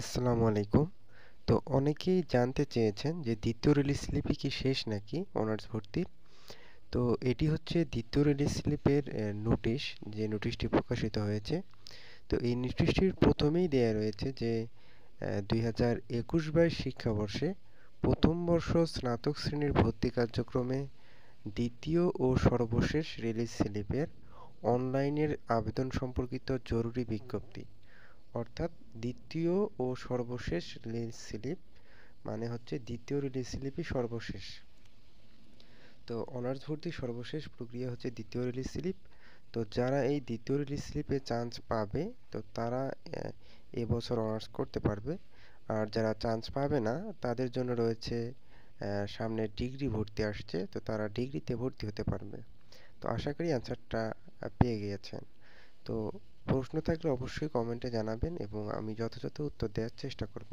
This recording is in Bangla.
আসসালামু আলাইকুম তো অনেকেই জানতে চেয়েছেন যে দ্বিতীয় রিলিজ স্লিপই কি শেষ নাকি অনার্স ভর্তির তো এটি হচ্ছে দ্বিতীয় রিলিজ স্লিপের নোটিশ যে নোটিশটি প্রকাশিত হয়েছে তো এই নোটিশটির প্রথমেই দেয়া রয়েছে যে দুই হাজার একুশ বাইশ শিক্ষাবর্ষে প্রথম বর্ষ স্নাতক শ্রেণীর ভর্তি কার্যক্রমে দ্বিতীয় ও সর্বশেষ রিলিজ স্লিপের অনলাইনের আবেদন সম্পর্কিত জরুরি বিজ্ঞপ্তি অর্থাৎ দ্বিতীয় ও সর্বশেষ রিলিজ স্লিপ মানে হচ্ছে দ্বিতীয় রিলিজ স্লিপই সর্বশেষ তো অনার্স ভর্তির সর্বশেষ প্রক্রিয়া হচ্ছে দ্বিতীয় রিলিজ স্লিপ তো যারা এই দ্বিতীয় রিলিজ স্লিপে চান্স পাবে তো তারা এবছর অনার্স করতে পারবে আর যারা চান্স পাবে না তাদের জন্য রয়েছে সামনে ডিগ্রি ভর্তি আসছে তো তারা ডিগ্রিতে ভর্তি হতে পারবে তো আশা করি অ্যান্সারটা পেয়ে গিয়েছেন তো প্রশ্ন থাকলে অবশ্যই কমেন্টে জানাবেন এবং আমি যথাযথ উত্তর দেওয়ার চেষ্টা করব